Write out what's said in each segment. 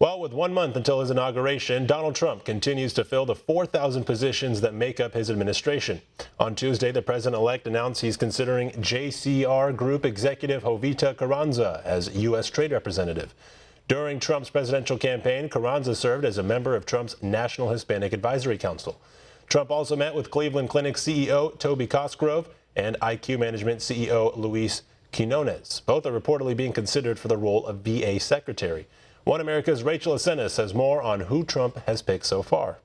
Well, with one month until his inauguration, Donald Trump continues to fill the 4,000 positions that make up his administration. On Tuesday, the president-elect announced he's considering JCR Group executive Jovita Carranza as U.S. Trade Representative. During Trump's presidential campaign, Carranza served as a member of Trump's National Hispanic Advisory Council. Trump also met with Cleveland Clinic CEO Toby Cosgrove and IQ Management CEO Luis Quinones. Both are reportedly being considered for the role of VA Secretary. One America's Rachel Asenis has more on who Trump has picked so far.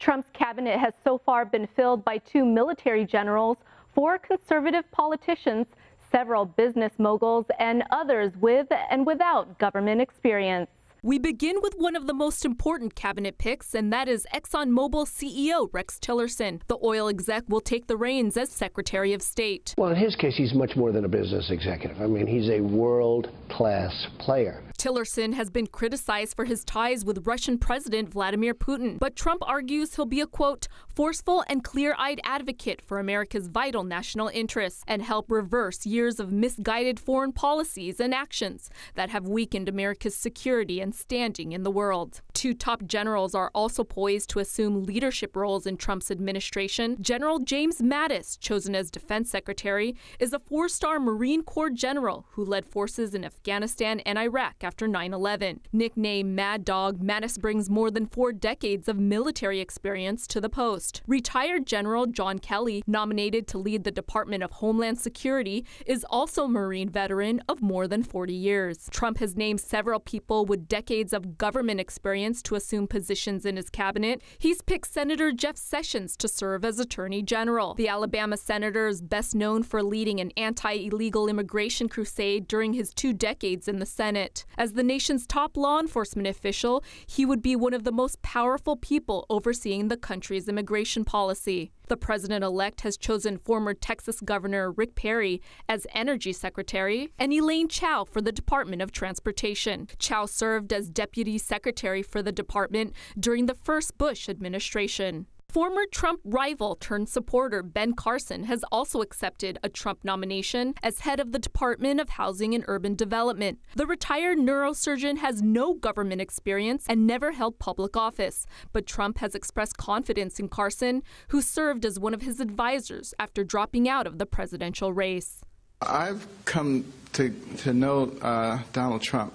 Trump's cabinet has so far been filled by two military generals, four conservative politicians, several business moguls, and others with and without government experience. We begin with one of the most important cabinet picks, and that is ExxonMobil CEO Rex Tillerson. The oil exec will take the reins as Secretary of State. Well, in his case, he's much more than a business executive. I mean, he's a world class player. Tillerson has been criticized for his ties with Russian President Vladimir Putin, but Trump argues he'll be a, quote, forceful and clear eyed advocate for America's vital national interests and help reverse years of misguided foreign policies and actions that have weakened America's security and standing in the world. Two top generals are also poised to assume leadership roles in Trump's administration. General James Mattis, chosen as defense secretary, is a four star Marine Corps general who led forces in Afghanistan and Iraq after 9 11. Nicknamed Mad Dog, Mattis brings more than four decades of military experience to the post. Retired General John Kelly, nominated to lead the Department of Homeland Security, is also a Marine veteran of more than 40 years. Trump has named several people with decades of government experience to assume positions in his cabinet. He's picked Senator Jeff Sessions to serve as Attorney General. The Alabama senator is best known for leading an anti illegal immigration crusade during his two decades in the Senate. As the nation's top law enforcement official, he would be one of the most powerful people overseeing the country's immigration policy. The president elect has chosen former Texas Governor Rick Perry as Energy Secretary and Elaine Chao for the Department of Transportation. Chao served as Deputy Secretary for the department during the first Bush administration. Former Trump rival turned supporter Ben Carson has also accepted a Trump nomination as head of the Department of Housing and Urban Development. The retired neurosurgeon has no government experience and never held public office, but Trump has expressed confidence in Carson, who served as one of his advisors after dropping out of the presidential race. I've come to, to know uh, Donald Trump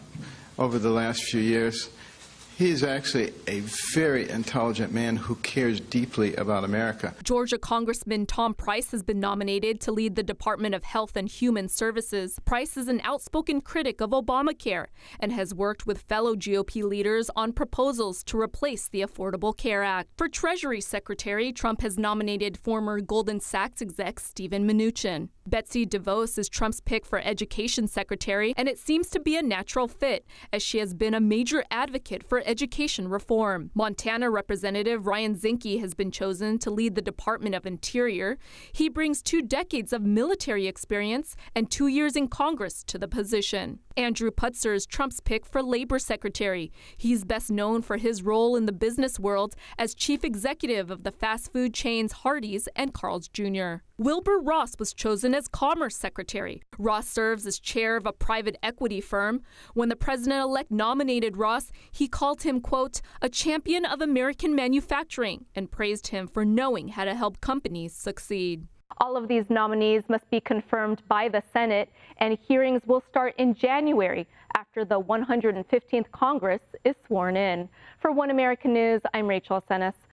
over the last few years. He is actually a very intelligent man who cares deeply about America. Georgia Congressman Tom Price has been nominated to lead the Department of Health and Human Services. Price is an outspoken critic of Obamacare and has worked with fellow GOP leaders on proposals to replace the Affordable Care Act. For Treasury Secretary, Trump has nominated former Goldman Sachs exec Stephen Mnuchin. Betsy DeVos is Trump's pick for education secretary, and it seems to be a natural fit, as she has been a major advocate for education reform. Montana Representative Ryan Zinke has been chosen to lead the Department of Interior. He brings two decades of military experience and two years in Congress to the position. Andrew Putzer is Trump's pick for labor secretary. He's best known for his role in the business world as chief executive of the fast food chains Hardee's and Carl's Jr. Wilbur Ross was chosen as Commerce Secretary. Ross serves as chair of a private equity firm. When the president elect nominated Ross, he called him, quote, a champion of American manufacturing and praised him for knowing how to help companies succeed. All of these nominees must be confirmed by the Senate, and hearings will start in January after the 115th Congress is sworn in. For One American News, I'm Rachel Senes.